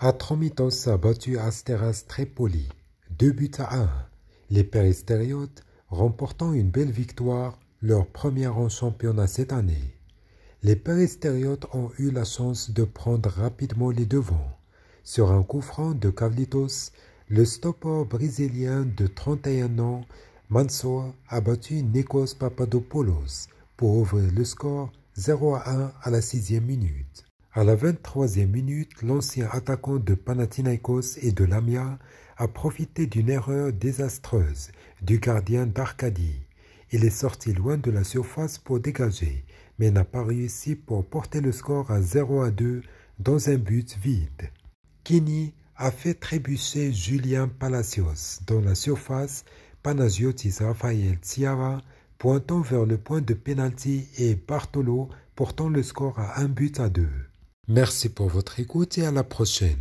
Atromitos a battu Asteras Trépoli Deux buts à 1. Les Péristériotes remportant une belle victoire, leur première en championnat cette année. Les Péristériotes ont eu la chance de prendre rapidement les devants. Sur un coup franc de Cavlitos, le stopper brésilien de 31 ans, Mansour, a battu Nikos Papadopoulos pour ouvrir le score 0 à 1 à la sixième minute. À la 23e minute, l'ancien attaquant de Panathinaikos et de Lamia a profité d'une erreur désastreuse du gardien d'Arcadie. Il est sorti loin de la surface pour dégager, mais n'a pas réussi pour porter le score à 0 à 2 dans un but vide. Kini a fait trébucher Julien Palacios dans la surface, Panagiotis Rafael Tiara pointant vers le point de pénalty et Bartolo portant le score à un but à deux. Merci pour votre écoute et à la prochaine.